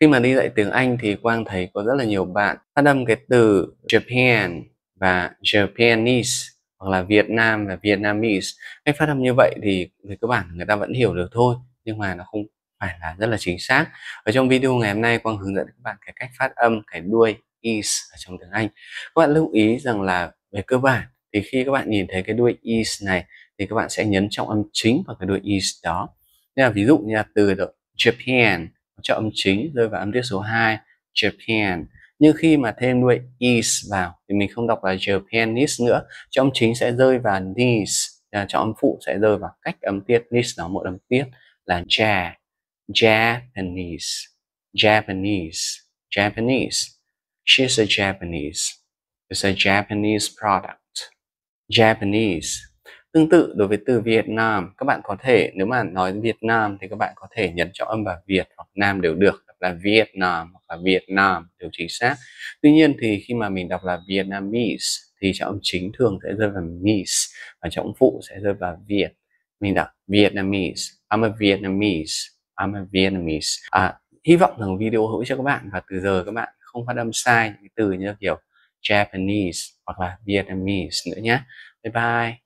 khi mà đi dạy tiếng Anh thì Quang thấy có rất là nhiều bạn phát âm cái từ Japan và Japanese hoặc là Việt Nam và Vietnamese cách phát âm như vậy thì về cơ bản người ta vẫn hiểu được thôi nhưng mà nó không phải là rất là chính xác ở trong video ngày hôm nay Quang hướng dẫn các bạn cái cách phát âm cái đuôi is ở trong tiếng Anh các bạn lưu ý rằng là về cơ bản thì khi các bạn nhìn thấy cái đuôi is này thì các bạn sẽ nhấn trọng âm chính vào cái đuôi is đó nên là ví dụ như là từ Japan cho âm chính rơi vào âm tiết số 2 Japan nhưng khi mà thêm đuôi is vào thì mình không đọc là Japanese nữa cho âm chính sẽ rơi vào nis à, cho âm phụ sẽ rơi vào cách âm tiết nis nó một âm tiết là ja Japanese Japanese Japanese she's a Japanese it's a Japanese product Japanese Tương tự đối với từ Việt Nam, các bạn có thể nếu mà nói Việt Nam thì các bạn có thể nhấn trọng âm vào Việt hoặc Nam đều được, đọc là Việt Nam hoặc là Việt Nam đều chính xác. Tuy nhiên thì khi mà mình đọc là Vietnamese thì trọng âm chính thường sẽ rơi vào Mies và trọng phụ sẽ rơi vào Việt. Mình đọc Vietnamese, I'm a Vietnamese, I'm a Vietnamese. À, hy vọng rằng video hữu cho các bạn và từ giờ các bạn không phát âm sai những từ như kiểu Japanese hoặc là Vietnamese nữa nhé. Bye bye.